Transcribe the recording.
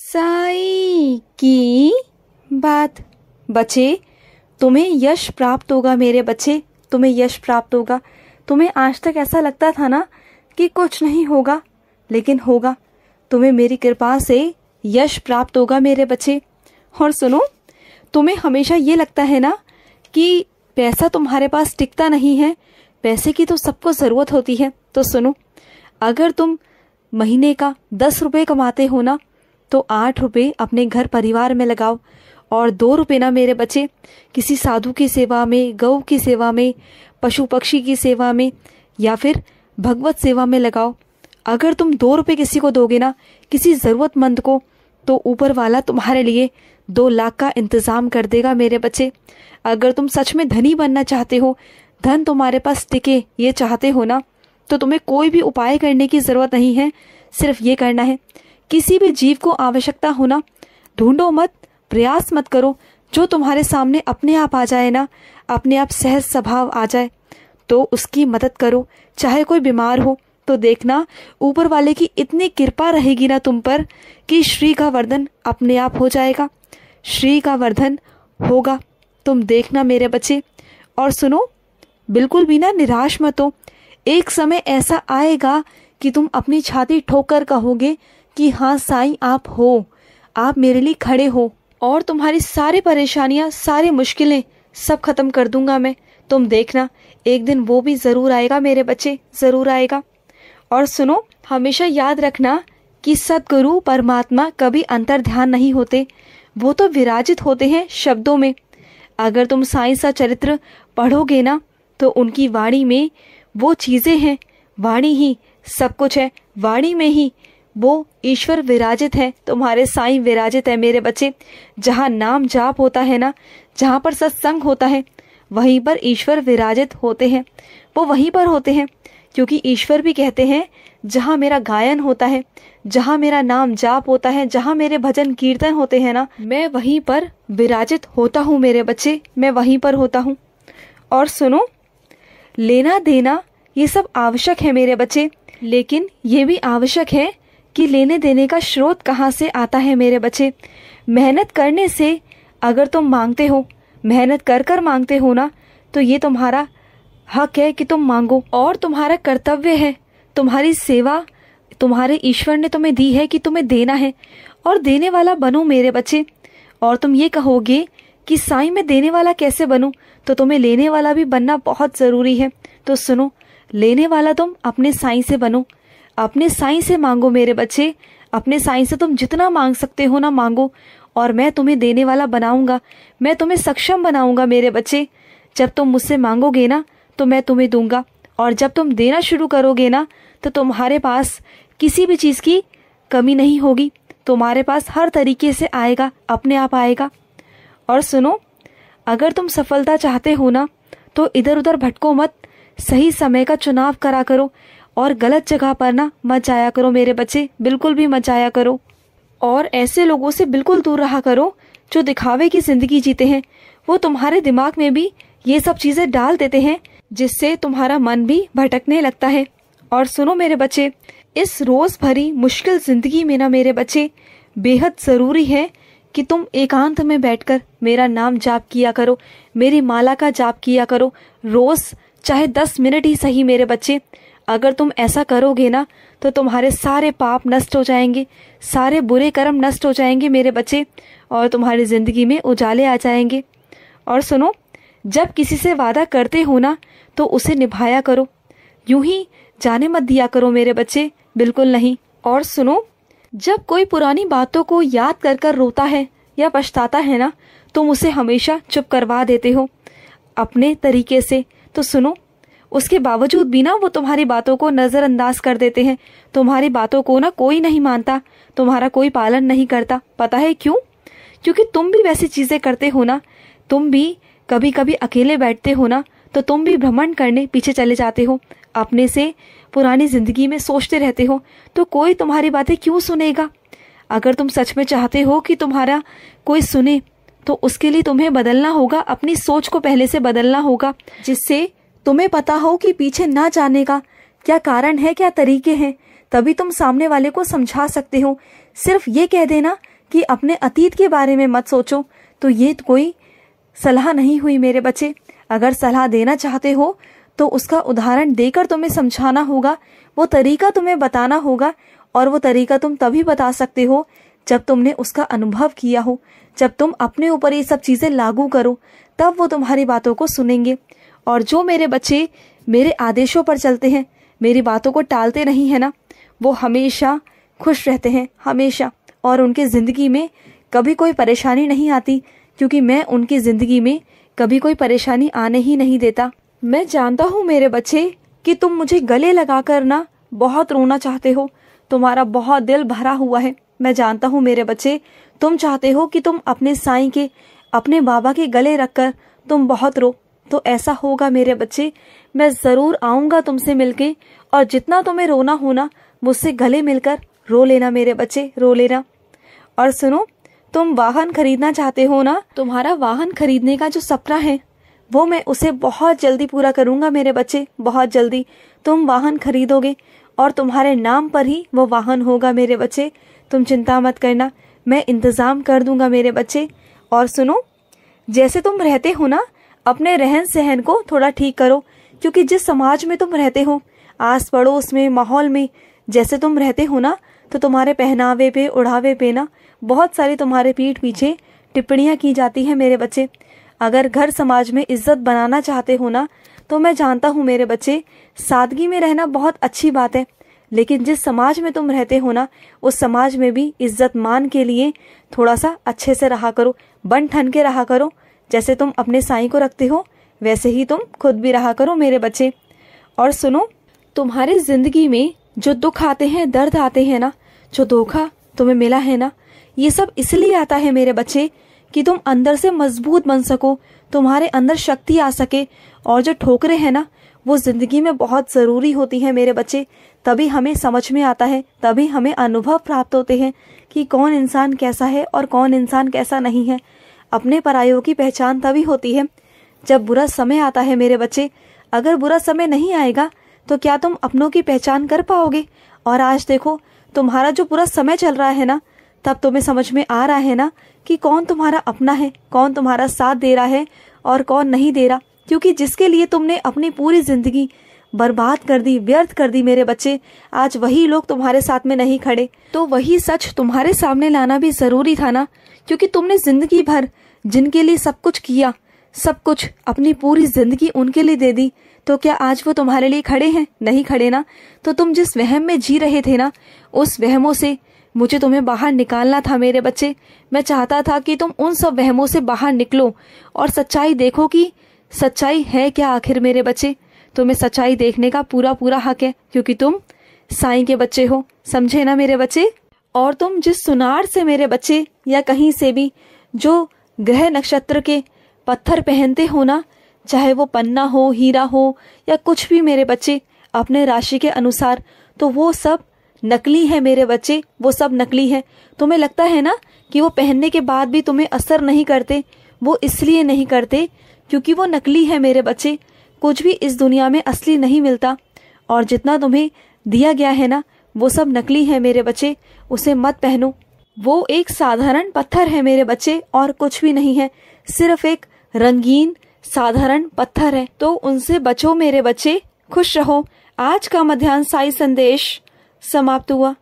साई की बात बच्चे तुम्हें यश प्राप्त होगा मेरे बच्चे तुम्हें यश प्राप्त होगा तुम्हें आज तक ऐसा लगता था ना कि कुछ नहीं होगा लेकिन होगा तुम्हें मेरी कृपा से यश प्राप्त होगा मेरे बच्चे और सुनो तुम्हें हमेशा ये लगता है ना कि पैसा तुम्हारे पास टिकता नहीं है पैसे की तो सबको ज़रूरत होती है तो सुनो अगर तुम महीने का दस रुपये कमाते हो ना तो आठ रुपये अपने घर परिवार में लगाओ और दो रुपये ना मेरे बच्चे किसी साधु की सेवा में गऊ की सेवा में पशु पक्षी की सेवा में या फिर भगवत सेवा में लगाओ अगर तुम दो रुपये किसी को दोगे ना किसी ज़रूरतमंद को तो ऊपर वाला तुम्हारे लिए दो लाख का इंतज़ाम कर देगा मेरे बच्चे अगर तुम सच में धनी बनना चाहते हो धन तुम्हारे पास टिके ये चाहते हो ना तो तुम्हें कोई भी उपाय करने की ज़रूरत नहीं है सिर्फ ये करना है किसी भी जीव को आवश्यकता होना ढूंढो मत प्रयास मत करो जो तुम्हारे सामने अपने आप आ जाए ना अपने आप सहज स्वभाव आ जाए तो उसकी मदद करो चाहे कोई बीमार हो तो देखना ऊपर वाले की इतनी कृपा रहेगी ना तुम पर कि श्री का वर्धन अपने आप हो जाएगा श्री का वर्धन होगा तुम देखना मेरे बच्चे और सुनो बिल्कुल भी ना निराश मत हो एक समय ऐसा आएगा कि तुम अपनी छाती ठोकर कहोगे कि हाँ साईं आप हो आप मेरे लिए खड़े हो और तुम्हारी सारी परेशानियाँ सारी मुश्किलें सब ख़त्म कर दूंगा मैं तुम देखना एक दिन वो भी ज़रूर आएगा मेरे बच्चे ज़रूर आएगा और सुनो हमेशा याद रखना कि सदगुरु परमात्मा कभी अंतर ध्यान नहीं होते वो तो विराजित होते हैं शब्दों में अगर तुम साईं सा चरित्र पढ़ोगे ना तो उनकी वाणी में वो चीज़ें हैं वाणी ही सब कुछ है वाणी में ही वो ईश्वर विराजित है तुम्हारे साईं विराजित है मेरे बच्चे जहाँ नाम जाप होता है ना जहाँ पर सत्संग होता है वहीं पर ईश्वर विराजित होते हैं वो वहीं पर होते हैं क्योंकि ईश्वर भी कहते हैं जहाँ मेरा गायन होता है जहाँ मेरा नाम जाप होता है जहाँ मेरे भजन कीर्तन होते हैं ना मैं वहीं पर विराजित होता हूँ मेरे बच्चे मैं वहीं पर होता हूँ और सुनो लेना देना ये सब आवश्यक है मेरे बच्चे लेकिन ये भी आवश्यक है कि लेने देने का स्रोत कहाँ से आता है मेरे बच्चे मेहनत करने से अगर तुम मांगते हो मेहनत कर कर मांगते हो ना तो ये तुम्हारा हक है कि तुम मांगो और तुम्हारा कर्तव्य है तुम्हारी सेवा तुम्हारे ईश्वर ने तुम्हें दी है कि तुम्हें देना है और देने वाला बनो मेरे बच्चे और तुम ये कहोगे कि साई में देने वाला कैसे बनूं तो तुम्हें लेने वाला भी बनना बहुत ज़रूरी है तो सुनो लेने वाला तुम अपने साई से बनो अपने साईं से मांगो मेरे बच्चे अपने साईं से तुम जितना मांग सकते हो ना मांगो और मैं तुम्हें देने वाला बनाऊंगा मैं तुम्हें सक्षम बनाऊंगा मेरे बच्चे जब तुम मुझसे मांगोगे ना तो मैं तुम्हें दूंगा और जब तुम देना शुरू करोगे ना तो तुम्हारे पास किसी भी चीज़ की कमी नहीं होगी तुम्हारे पास हर तरीके से आएगा अपने आप आएगा और सुनो अगर तुम सफलता चाहते हो ना तो इधर उधर भटको मत सही समय का चुनाव करा करो और गलत जगह पर ना मचाया करो मेरे बच्चे बिल्कुल भी मचाया करो और ऐसे लोगों से बिल्कुल दूर रहा करो जो दिखावे की जिंदगी जीते हैं वो तुम्हारे दिमाग में भी ये सब चीज़ें डाल देते हैं जिससे तुम्हारा मन भी भटकने लगता है और सुनो मेरे बच्चे इस रोज़ भरी मुश्किल ज़िंदगी में ना मेरे बच्चे बेहद ज़रूरी है कि तुम एकांत में बैठकर मेरा नाम जाप किया करो मेरी माला का जाप किया करो रोज़ चाहे दस मिनट ही सही मेरे बच्चे अगर तुम ऐसा करोगे ना तो तुम्हारे सारे पाप नष्ट हो जाएंगे सारे बुरे कर्म नष्ट हो जाएंगे मेरे बच्चे और तुम्हारी ज़िंदगी में उजाले आ जाएंगे और सुनो जब किसी से वादा करते हो ना तो उसे निभाया करो यूं ही जाने मत दिया करो मेरे बच्चे बिल्कुल नहीं और सुनो जब कोई पुरानी बातों को याद कर कर रोता है या पछताता है ना तुम उसे हमेशा चुप करवा देते हो अपने तरीके से तो सुनो उसके बावजूद भी ना वो तुम्हारी बातों को नज़रअंदाज कर देते हैं तुम्हारी बातों को ना कोई नहीं मानता तुम्हारा कोई पालन नहीं करता पता है क्यों क्योंकि तुम भी वैसी चीज़ें करते हो ना तुम भी कभी कभी अकेले बैठते हो ना तो तुम भी भ्रमण करने पीछे चले जाते हो अपने से पुरानी जिंदगी में सोचते रहते हो तो कोई तुम्हारी बातें क्यों सुनेगा अगर तुम सच में चाहते हो कि तुम्हारा कोई सुने तो उसके लिए तुम्हें बदलना होगा अपनी सोच को पहले से बदलना होगा जिससे तुम्हें पता हो कि पीछे न जाने का क्या कारण है क्या तरीके हैं तभी तुम सामने वाले को समझा सकते हो सिर्फ ये कह देना कि अपने अतीत के बारे में मत सोचो तो ये कोई सलाह नहीं हुई मेरे बच्चे अगर सलाह देना चाहते हो तो उसका उदाहरण देकर तुम्हें समझाना होगा वो तरीका तुम्हें बताना होगा और वो तरीका तुम तभी बता सकते हो जब तुमने उसका अनुभव किया हो जब तुम अपने ऊपर ये सब चीज़ें लागू करो तब वो तुम्हारी बातों को सुनेंगे और जो मेरे बच्चे मेरे आदेशों पर चलते हैं मेरी बातों को टालते नहीं है ना वो हमेशा खुश रहते हैं हमेशा और उनके ज़िंदगी में कभी कोई परेशानी नहीं आती क्योंकि मैं उनकी ज़िंदगी में कभी कोई परेशानी आने ही नहीं देता मैं जानता हूँ मेरे बच्चे कि तुम मुझे गले लगा कर ना बहुत रोना चाहते हो तुम्हारा बहुत दिल भरा हुआ है मैं जानता हूँ मेरे बच्चे तुम चाहते हो कि तुम अपने साईं के अपने बाबा के गले रखकर तुम बहुत रो तो ऐसा होगा मेरे बच्चे मैं जरूर आऊंगा तुमसे मिलके और जितना तुम्हें रोना होना मुझसे गले मिलकर रो लेना मेरे बच्चे रो लेना और सुनो तुम वाहन खरीदना चाहते हो ना तुम्हारा वाहन खरीदने का जो सपना है वो मैं उसे बहुत जल्दी पूरा करूंगा मेरे बच्चे बहुत जल्दी तुम वाहन खरीदोगे और तुम्हारे नाम पर ही वो वाहन होगा मेरे बच्चे तुम चिंता मत करना मैं इंतज़ाम कर दूंगा मेरे बच्चे और सुनो जैसे तुम रहते हो ना अपने रहन सहन को थोड़ा ठीक करो क्योंकि जिस समाज में तुम रहते हो आस पड़ोस में माहौल में जैसे तुम रहते हो ना तो तुम्हारे पहनावे पे उड़ावे पे ना बहुत सारी तुम्हारे पीठ पीछे टिप्पणियाँ की जाती है मेरे बच्चे अगर घर समाज में इज्जत बनाना चाहते हो ना तो मैं जानता हूँ मेरे बच्चे सादगी में रहना बहुत अच्छी बात है लेकिन जिस समाज में तुम रहते हो ना उस समाज में भी इज्जत मान के लिए थोड़ा सा अच्छे से रहा करो बन ठन के रहा करो जैसे तुम अपने साई को रखते हो वैसे ही तुम खुद भी रहा करो मेरे बच्चे और सुनो तुम्हारे जिंदगी में जो दुख आते हैं दर्द आते हैं ना जो धोखा तुम्हें मिला है ना ये सब इसलिए आता है मेरे बच्चे कि तुम अंदर से मजबूत बन सको तुम्हारे अंदर शक्ति आ सके और जो ठोकरे हैं ना वो जिंदगी में बहुत ज़रूरी होती है मेरे बच्चे तभी हमें समझ में आता है तभी हमें अनुभव प्राप्त होते हैं कि कौन इंसान कैसा है और कौन इंसान कैसा नहीं है अपने परायों की पहचान तभी होती है जब बुरा समय आता है मेरे बच्चे अगर बुरा समय नहीं आएगा तो क्या तुम अपनों की पहचान कर पाओगे और आज देखो तुम्हारा जो पूरा समय चल रहा है ना तब तुम्हें समझ में आ रहा है ना कि कौन तुम्हारा अपना है कौन तुम्हारा साथ दे रहा है और कौन नहीं दे रहा क्योंकि जिसके लिए तुमने अपनी पूरी जिंदगी बर्बाद कर दी व्यर्थ कर दी मेरे बच्चे आज वही लोग तुम्हारे साथ में नहीं खड़े तो वही सच तुम्हारे सामने लाना भी ज़रूरी था ना क्योंकि तुमने जिंदगी भर जिनके लिए सब कुछ किया सब कुछ अपनी पूरी जिंदगी उनके लिए दे दी तो क्या आज वो तुम्हारे लिए खड़े हैं नहीं खड़े ना तो तुम जिस वहम में जी रहे थे ना उस वहमों से मुझे तुम्हें बाहर निकालना था मेरे बच्चे मैं चाहता था कि तुम उन सब वहमों से बाहर निकलो और सच्चाई देखो कि सच्चाई है क्या आखिर मेरे बच्चे तुम्हें सच्चाई देखने का पूरा पूरा हक है क्योंकि तुम साई के बच्चे हो समझे ना मेरे बच्चे और तुम जिस सुनार से मेरे बच्चे या कहीं से भी जो ग्रह नक्षत्र के पत्थर पहनते हो ना चाहे वो पन्ना हो हीरा हो या कुछ भी मेरे बच्चे अपने राशि के अनुसार तो वो सब नकली है मेरे बच्चे वो सब नकली है तुम्हें लगता है ना कि वो पहनने के बाद भी तुम्हें असर नहीं करते वो इसलिए नहीं करते क्योंकि वो नकली है मेरे बच्चे कुछ भी इस दुनिया में असली नहीं मिलता और जितना तुम्हें दिया गया है ना वो सब नकली है मेरे बच्चे उसे मत पहनो वो एक साधारण पत्थर है मेरे बच्चे और कुछ भी नहीं है सिर्फ एक रंगीन साधारण पत्थर है तो उनसे बचो मेरे बच्चे खुश रहो आज का मध्यान्ह साई संदेश समाप्त हुआ